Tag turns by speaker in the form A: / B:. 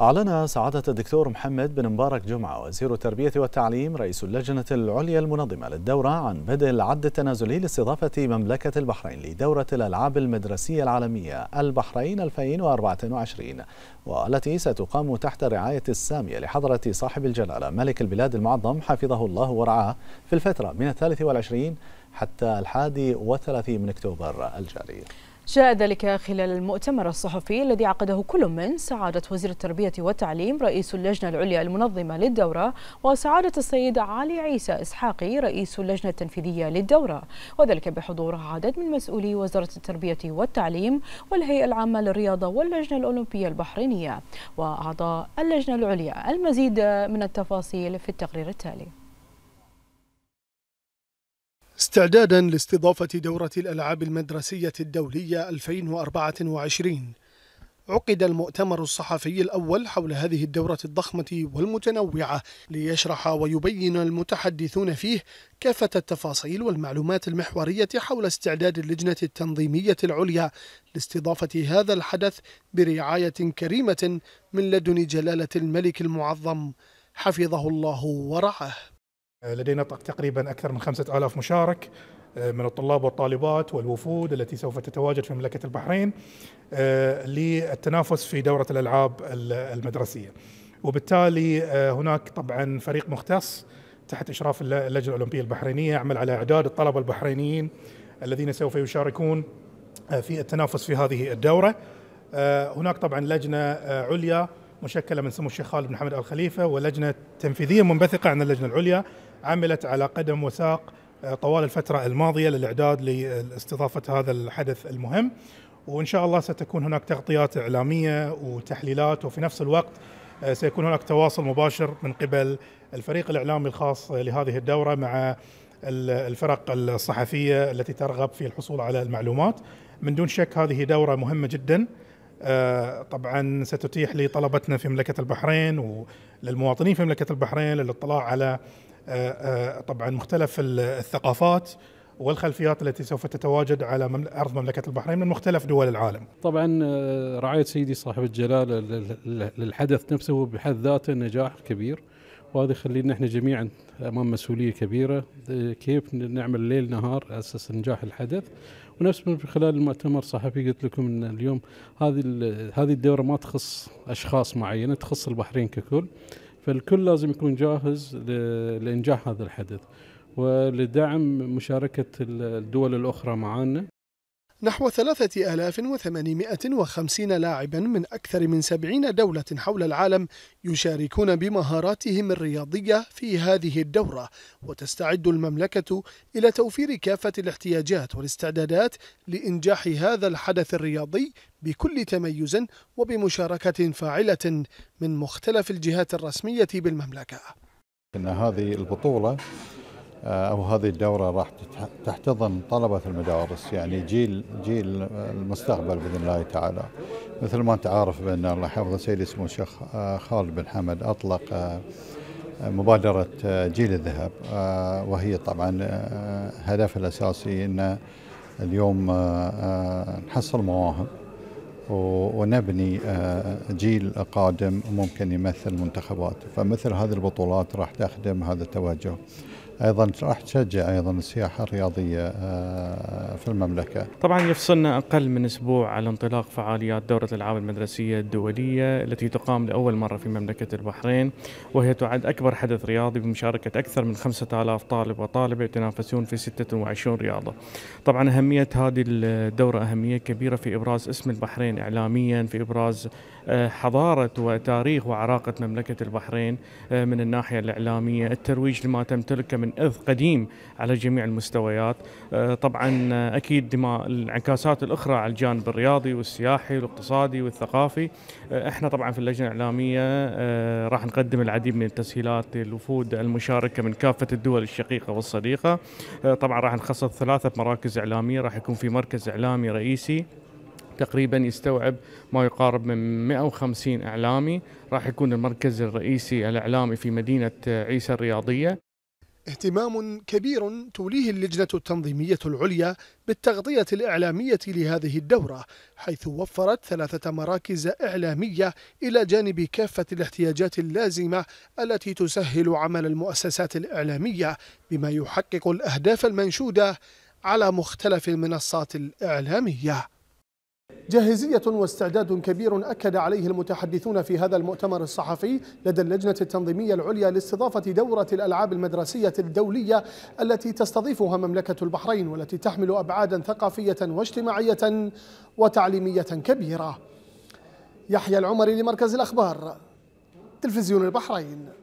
A: أعلن سعادة الدكتور محمد بن مبارك جمعة وزير التربية
B: والتعليم رئيس اللجنة العليا المنظمة للدورة عن بدء العد التنازلي لاستضافة مملكة البحرين لدورة الألعاب المدرسية العالمية البحرين 2024 والتي ستقام تحت الرعاية السامية لحضرة صاحب الجلالة ملك البلاد المعظم حفظه الله ورعاه في الفترة من 23 والعشرين حتى الحادي من أكتوبر الجاري
C: جاء ذلك خلال المؤتمر الصحفي الذي عقده كل من سعادة وزير التربية والتعليم رئيس اللجنة العليا المنظمة للدورة وسعادة السيد علي عيسى إسحاقي رئيس اللجنة التنفيذية للدورة وذلك بحضور عدد من مسؤولي وزارة التربية والتعليم والهيئة العامة للرياضة واللجنة الأولمبية البحرينية وأعضاء اللجنة العليا المزيد من التفاصيل في التقرير التالي استعدادا لاستضافة دورة الألعاب المدرسية الدولية 2024 عقد المؤتمر الصحفي الأول حول هذه الدورة الضخمة والمتنوعة ليشرح ويبين المتحدثون فيه كافة التفاصيل والمعلومات المحورية حول استعداد اللجنة التنظيمية العليا لاستضافة هذا الحدث برعاية كريمة من لدن جلالة الملك المعظم حفظه الله ورعاه
D: آه، لدينا تقريبا أكثر من 5000 مشارك آه، من الطلاب والطالبات والوفود التي سوف تتواجد في مملكة البحرين آه، للتنافس في دورة الألعاب المدرسية وبالتالي هناك طبعا فريق مختص تحت إشراف اللجنة الأولمبية البحرينية يعمل على إعداد الطلبة البحرينيين الذين سوف يشاركون في التنافس في هذه الدورة هناك طبعا لجنة عليا مشكلة من سمو الشيخ خالد بن حمد آل خليفة ولجنة تنفيذية منبثقة عن اللجنة العليا عملت على قدم وساق آه، طوال الفترة الماضية للإعداد لاستضافة هذا الحدث المهم وإن شاء الله ستكون هناك تغطيات إعلامية وتحليلات وفي نفس الوقت آه، سيكون هناك تواصل مباشر من قبل الفريق الإعلامي الخاص لهذه الدورة مع الفرق الصحفية التي ترغب في الحصول على المعلومات من دون شك هذه دورة مهمة جدا آه، طبعا ستتيح لطلبتنا في مملكة البحرين وللمواطنين في مملكة البحرين للاطلاع على آه، آه، طبعا مختلف الثقافات والخلفيات التي سوف تتواجد على ارض مملكه البحرين من مختلف دول العالم.
A: طبعا آه، رعايه سيدي صاحب الجلاله للحدث نفسه بحد ذاته نجاح كبير وهذا يخلينا احنا جميعا امام مسؤوليه كبيره كيف نعمل ليل نهار اساس نجاح الحدث ونفس من خلال المؤتمر الصحفي قلت لكم ان اليوم هذه هذه الدوره ما تخص اشخاص معينه تخص البحرين ككل فالكل لازم يكون جاهز لإنجاح هذا الحدث ولدعم مشاركة الدول الأخرى معنا
C: نحو 3850 لاعبا من أكثر من 70 دولة حول العالم يشاركون بمهاراتهم الرياضية في هذه الدورة وتستعد المملكة إلى توفير كافة الاحتياجات والاستعدادات لإنجاح هذا الحدث الرياضي بكل تميز وبمشاركة فاعلة من مختلف الجهات الرسمية بالمملكة.
B: إن هذه البطولة آه، او هذه الدوره راح تحتضن طلبه المدارس يعني جيل جيل المستقبل باذن الله تعالى مثل ما انت عارف بان الله يحفظه سيدي اسمه الشيخ آه، خالد بن حمد اطلق آه، مبادره جيل الذهب وهي طبعا هدفها الاساسي ان اليوم نحصل مواهب ونبني جيل قادم ممكن يمثل منتخبات فمثل هذه البطولات راح تخدم هذا التوجه ايضا راح تشجع ايضا السياحه الرياضيه آه، في المملكه.
A: طبعا يفصلنا اقل من اسبوع على انطلاق فعاليات دوره الالعاب المدرسيه الدوليه التي تقام لاول مره في مملكه البحرين وهي تعد اكبر حدث رياضي بمشاركه اكثر من 5000 طالب وطالبه يتنافسون في 26 رياضه. طبعا اهميه هذه الدوره اهميه كبيره في ابراز اسم البحرين اعلاميا في ابراز آه، حضاره وتاريخ وعراقه مملكه البحرين آه، من الناحيه الاعلاميه الترويج لما تمتلكه من إرث قديم على جميع المستويات آه، طبعا آه، أكيد ما الانعكاسات الأخرى على الجانب الرياضي والسياحي والاقتصادي والثقافي آه، احنا طبعا في اللجنة الإعلامية راح نقدم العديد من التسهيلات للوفود المشاركة من كافة الدول الشقيقة والصديقة طبعا راح نخصص ثلاثة مراكز إعلامية راح يكون في مركز إعلامي رئيسي تقريبا يستوعب ما يقارب من 150 اعلامي راح يكون المركز الرئيسي الاعلامي في مدينه عيسى الرياضيه
C: اهتمام كبير توليه اللجنة التنظيمية العليا بالتغطية الإعلامية لهذه الدورة حيث وفرت ثلاثة مراكز إعلامية إلى جانب كافة الاحتياجات اللازمة التي تسهل عمل المؤسسات الإعلامية بما يحقق الأهداف المنشودة على مختلف المنصات الإعلامية جاهزية واستعداد كبير أكد عليه المتحدثون في هذا المؤتمر الصحفي لدى اللجنة التنظيمية العليا لاستضافة دورة الألعاب المدرسية الدولية التي تستضيفها مملكة البحرين والتي تحمل أبعادا ثقافية واجتماعية وتعليمية كبيرة يحيى العمري لمركز الأخبار تلفزيون البحرين